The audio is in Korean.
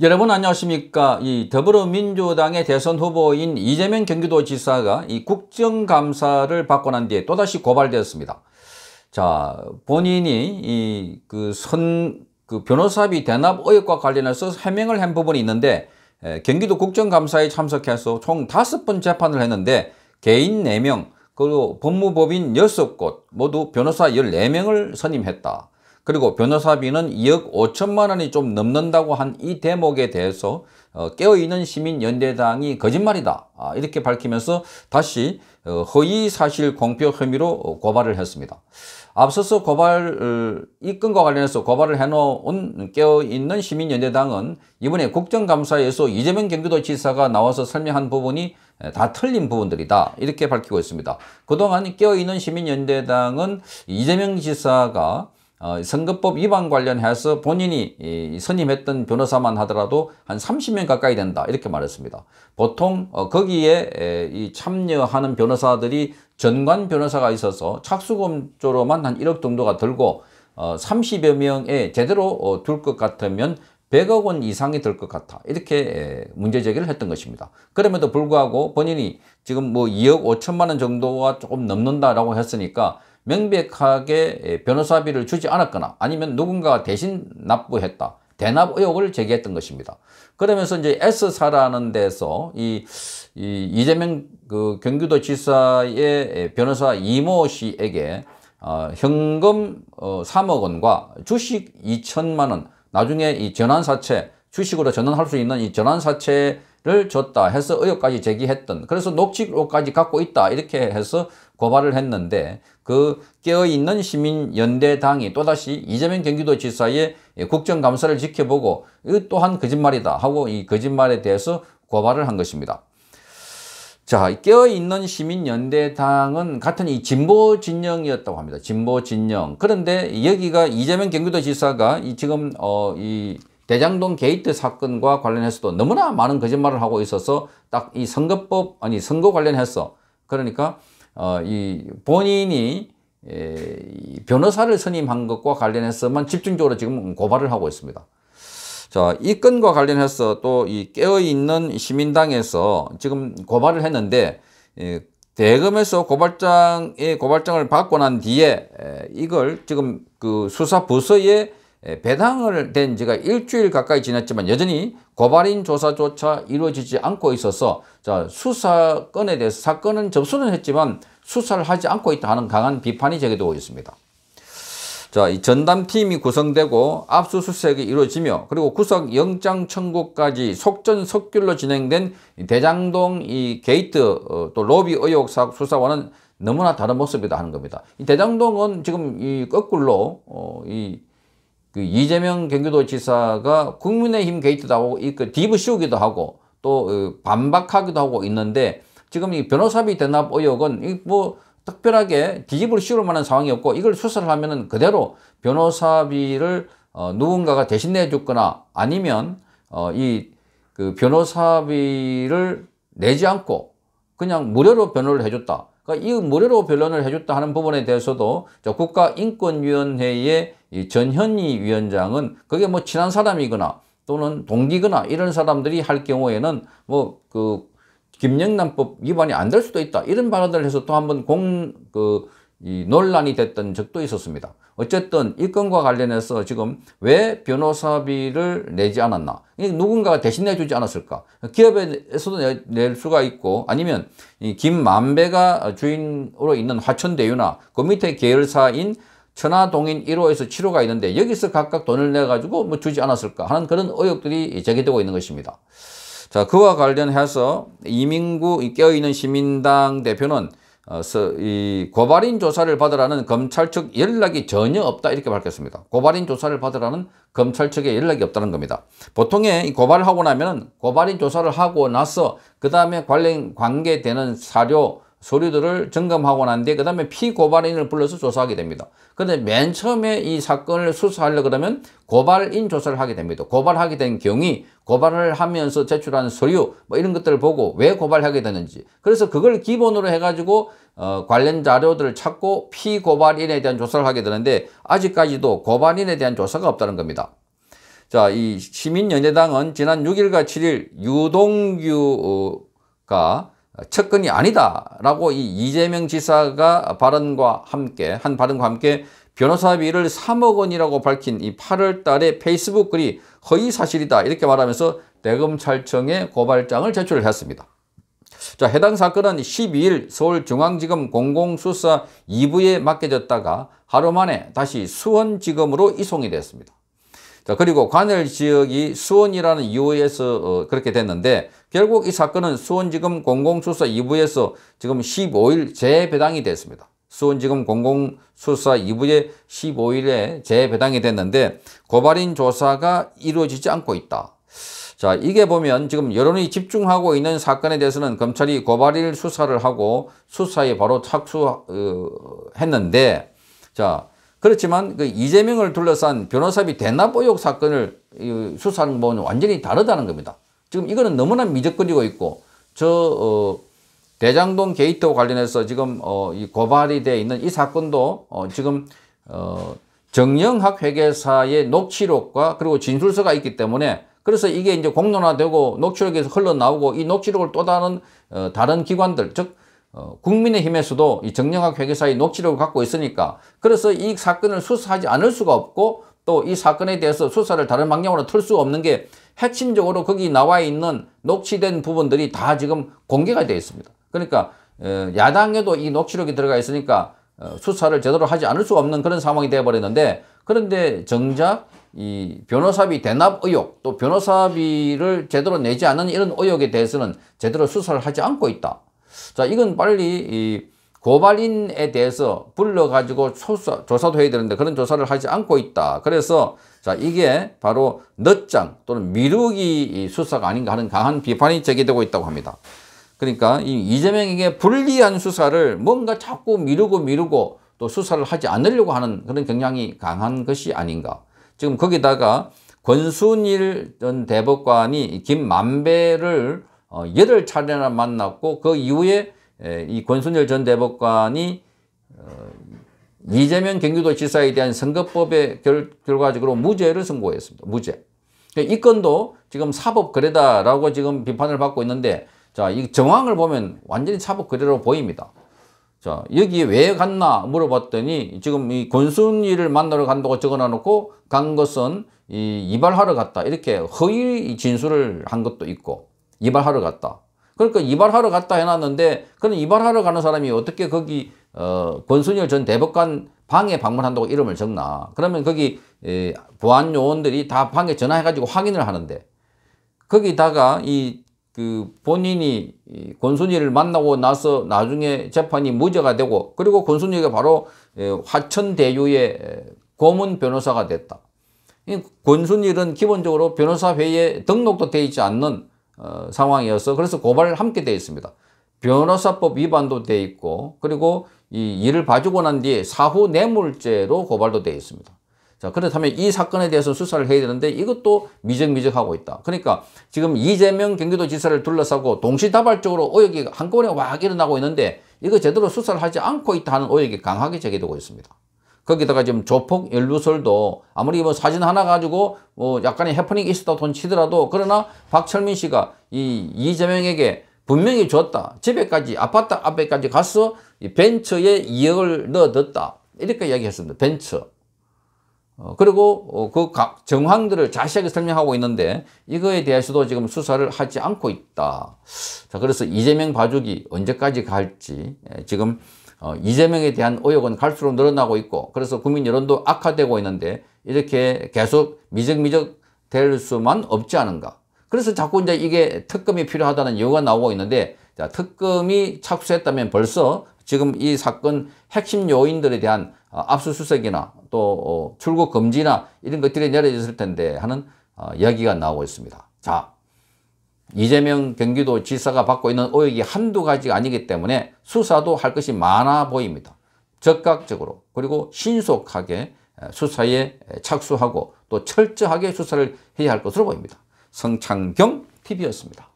여러분 안녕하십니까 이 더불어민주당의 대선 후보인 이재명 경기도지사가 이 국정감사를 받고 난 뒤에 또다시 고발되었습니다 자 본인이 이 그 선그 그 변호사비 대납 의혹과 관련해서 해명을 한 부분이 있는데 에, 경기도 국정감사에 참석해서 총 다섯 번 재판을 했는데 개인 네 명 그리고 법무법인 여섯 곳 모두 변호사 열네 명을 선임했다 그리고 변호사비는 2억 5천만 원이 좀 넘는다고 한 이 대목에 대해서 어, 깨어있는 시민연대당이 거짓말이다 아, 이렇게 밝히면서 다시 어, 허위사실 공표 혐의로 어, 고발을 했습니다. 앞서서 고발 이 건과 관련해서 고발을 해놓은 깨어있는 시민연대당은 이번에 국정감사에서 이재명 경기도지사가 나와서 설명한 부분이 다 틀린 부분들이다 이렇게 밝히고 있습니다. 그동안 깨어있는 시민연대당은 이재명 지사가 어, 선거법 위반 관련해서 본인이 선임했던 변호사만 하더라도 한 30명 가까이 된다 이렇게 말했습니다. 보통 어, 거기에 참여하는 변호사들이 전관 변호사가 있어서 착수금조로만 한 1억 정도가 들고 30여 어, 명에 제대로 둘 것 같으면 100억 원 이상이 될 것 같아 이렇게 문제 제기를 했던 것입니다. 그럼에도 불구하고 본인이 지금 뭐 2억 5천만 원 정도가 조금 넘는다라고 했으니까 명백하게 예, 변호사비를 주지 않았거나 아니면 누군가가 대신 납부했다. 대납 의혹을 제기했던 것입니다. 그러면서 이제 S사라는 데서 이, 이 이재명 그 경기도 지사의 예, 변호사 이모 씨에게 어, 현금 3억 어, 원과 주식 2천만 원 나중에 이 전환사채 주식으로 전환할 수 있는 이 전환사채 를 줬다 해서 의혹까지 제기했던 그래서 녹취록까지 갖고 있다 이렇게 해서 고발을 했는데 그 깨어있는 시민연대당이 또다시 이재명 경기도지사의 국정감사를 지켜보고 이 또한 거짓말이다 하고 이 거짓말에 대해서 고발을 한 것입니다. 자 깨어있는 시민연대당은 같은 이 진보 진영이었다고 합니다. 진보 진영 그런데 여기가 이재명 경기도지사가 이 지금 어이 대장동 게이트 사건과 관련해서도 너무나 많은 거짓말을 하고 있어서 딱 이 선거법 아니 선거 관련해서 그러니까 어, 이 본인이 에, 변호사를 선임한 것과 관련해서만 집중적으로 지금 고발을 하고 있습니다. 자, 이 건과 관련해서 또 이 깨어있는 시민당에서 지금 고발을 했는데 에, 대검에서 고발장의 고발장을 받고 난 뒤에 에, 이걸 지금 그 수사 부서에 예, 배당을 된 지가 일주일 가까이 지났지만 여전히 고발인 조사조차 이루어지지 않고 있어서 자, 수사건에 대해서 사건은 접수는 했지만 수사를 하지 않고 있다 하는 강한 비판이 제기되고 있습니다. 자, 이 전담팀이 구성되고 압수수색이 이루어지며 그리고 구속영장 청구까지 속전속결로 진행된 대장동 이 게이트 어, 또 로비 의혹 수사와는 너무나 다른 모습이다 하는 겁니다. 이 대장동은 지금 이 거꾸로 어, 이그 이재명 경기도지사가 국민의힘 게이트도 하고 그 디브 씌우기도 하고 또 그 반박하기도 하고 있는데 지금 이 변호사비 대납 의혹은 이뭐 특별하게 뒤집을 씌울 만한 상황이 없고 이걸 수사를 하면은 그대로 변호사비를 어 누군가가 대신 내줬거나 아니면 어이 그 변호사비를 내지 않고 그냥 무료로 변호를 해줬다. 그러니까 이 무료로 변론을 해줬다 하는 부분에 대해서도 국가인권위원회의 전현희 위원장은 그게 뭐 친한 사람이거나 또는 동기거나 이런 사람들이 할 경우에는 뭐 그 김영란법 위반이 안 될 수도 있다. 이런 발언을 해서 또 한번 공, 그, 이 논란이 됐던 적도 있었습니다. 어쨌든 이 건과 관련해서 지금 왜 변호사비를 내지 않았나 누군가가 대신 내주지 않았을까 기업에서도 낼 수가 있고 아니면 이 김만배가 주인으로 있는 화천대유나 그 밑에 계열사인 천하동인 1호에서 7호가 있는데 여기서 각각 돈을 내가지고 뭐 주지 않았을까 하는 그런 의혹들이 제기되고 있는 것입니다. 자 그와 관련해서 이민구 깨어있는 시민당 대표는 어, 이 고발인 조사를 받으라는 검찰 측 연락이 전혀 없다 이렇게 밝혔습니다. 고발인 조사를 받으라는 검찰 측에 연락이 없다는 겁니다. 보통에 고발을 하고 나면 고발인 조사를 하고 나서 그 다음에 관련 관계되는 사료 서류들을 점검하고 난 뒤에 그 다음에 피고발인을 불러서 조사하게 됩니다. 그런데맨 처음에 이 사건을 수사하려고 그러면 고발인 조사를 하게 됩니다. 고발하게 된 경위, 고발을 하면서 제출한 서류 뭐 이런 것들을 보고 왜 고발하게 되는지 그래서 그걸 기본으로 해가지고 어, 관련 자료들을 찾고 피고발인에 대한 조사를 하게 되는데 아직까지도 고발인에 대한 조사가 없다는 겁니다. 자, 이 시민연대당은 지난 6일과 7일 유동규가 측근이 아니다라고 이 이재명 지사가 발언과 함께 한 발언과 함께 변호사비를 3억 원이라고 밝힌 이 8월 달에 페이스북 글이 허위 사실이다 이렇게 말하면서 대검찰청에 고발장을 제출을 했습니다. 자, 해당 사건은 12일 서울중앙지검 공공수사 2부에 맡겨졌다가 하루 만에 다시 수원지검으로 이송이 됐습니다. 자, 그리고 관할 지역이 수원이라는 이유에서 어, 그렇게 됐는데 결국 이 사건은 수원지검 공공수사 2부에서 지금 15일 재배당이 됐습니다. 수원지검 공공수사 2부에 15일에 재배당이 됐는데 고발인 조사가 이루어지지 않고 있다. 자 이게 보면 지금 여론이 집중하고 있는 사건에 대해서는 검찰이 고발인 수사를 하고 수사에 바로 착수했는데 어, 자 그렇지만 그 이재명을 둘러싼 변호사비 대납 의혹 사건을 수사하는 부분은 완전히 다르다는 겁니다. 지금 이거는 너무나 미적거리고 있고 저 어, 대장동 게이트와 관련해서 지금 어, 이 고발이 돼 있는 이 사건도 어, 지금 어, 정영학 회계사의 녹취록과 그리고 진술서가 있기 때문에 그래서 이게 이제 공론화되고 녹취록에서 흘러나오고 이 녹취록을 또 다른 어, 다른 기관들 즉 어, 국민의힘에서도 이 정영학 회계사의 녹취록을 갖고 있으니까 그래서 이 사건을 수사하지 않을 수가 없고 또 이 사건에 대해서 수사를 다른 방향으로 틀 수 없는 게 핵심적으로 거기 나와 있는 녹취된 부분들이 다 지금 공개가 되어 있습니다. 그러니까 어, 야당에도 이 녹취록이 들어가 있으니까 어, 수사를 제대로 하지 않을 수 없는 그런 상황이 되어버렸는데 그런데 정작 이 변호사비 대납 의혹 또 변호사비를 제대로 내지 않는 이런 의혹에 대해서는 제대로 수사를 하지 않고 있다. 자, 이건 빨리 이 고발인에 대해서 불러가지고 조사, 조사도 해야 되는데 그런 조사를 하지 않고 있다. 그래서 자 이게 바로 늦장 또는 미루기 수사가 아닌가 하는 강한 비판이 제기되고 있다고 합니다. 그러니까 이 이재명에게 불리한 수사를 뭔가 자꾸 미루고 미루고 또 수사를 하지 않으려고 하는 그런 경향이 강한 것이 아닌가. 지금 거기다가 권순일 전 대법관이 김만배를 어, 8차례나 만났고 그 이후에 에, 이 권순열 전 대법관이 어, 이재명 경기도지사에 대한 선거법의 결, 과적으로 무죄를 선고했습니다. 무죄. 그러니까 이 건도 지금 사법 거래다라고 지금 비판을 받고 있는데 자, 이 정황을 보면 완전히 사법 거래로 보입니다. 자, 여기에 왜 갔나 물어봤더니 지금 이 권순이를 만나러 간다고 적어놔 놓고 간 것은 이 이발하러 갔다. 이렇게 허위 진술을 한 것도 있고 이발하러 갔다. 그러니까 이발하러 갔다 해놨는데 그는 이발하러 가는 사람이 어떻게 거기 어, 권순열 전 대법관 방에 방문한다고 이름을 적나 그러면 거기 에, 보안 요원들이 다 방에 전화해가지고 확인을 하는데 거기다가 이그 본인이 권순이를 만나고 나서 나중에 재판이 무죄가 되고 그리고 권순이 바로 화천대유의 고문 변호사가 됐다. 권순일은 기본적으로 변호사 회에 등록도 돼 있지 않는 어, 상황이어서 그래서 고발 을 함께 되어 있습니다. 변호사법 위반도 되어 있고 그리고 이 일을 봐주고 난 뒤에 사후 뇌물죄로 고발도 되어 있습니다. 자 그렇다면 이 사건에 대해서 수사를 해야 되는데 이것도 미적미적하고 있다. 그러니까 지금 이재명 경기도지사를 둘러싸고 동시다발적으로 오역이 한꺼번에 와 일어나고 있는데 이거 제대로 수사를 하지 않고 있다는 오역이 강하게 제기되고 있습니다. 거기다가 지금 조폭 연루설도 아무리 뭐 사진 하나 가지고 뭐 약간의 해프닝이 있었다 돈 치더라도 그러나 박철민 씨가 이 이재명에게 분명히 줬다. 집에까지 아파트 앞에까지 가서 벤처에 2억을 넣어뒀다. 이렇게 이야기했습니다. 벤처. 어, 그리고 어, 그각 정황들을 자세하게 설명하고 있는데 이거에 대해서도 지금 수사를 하지 않고 있다. 자 그래서 이재명 봐주기 언제까지 갈지 예, 지금 어, 이재명에 대한 의혹은 갈수록 늘어나고 있고 그래서 국민 여론도 악화되고 있는데 이렇게 계속 미적미적 될 수만 없지 않은가. 그래서 자꾸 이제 이게 특검이 필요하다는 이유가 나오고 있는데 자, 특검이 착수했다면 벌써 지금 이 사건 핵심 요인들에 대한 어, 압수수색이나 또 어, 출국 금지나 이런 것들이 내려졌을 텐데 하는 어, 이야기가 나오고 있습니다. 자, 이재명 경기도지사가 받고 있는 오역이 한두 가지가 아니기 때문에 수사도 할 것이 많아 보입니다. 적극적으로 그리고 신속하게 수사에 착수하고 또 철저하게 수사를 해야 할 것으로 보입니다. 성창경 TV였습니다.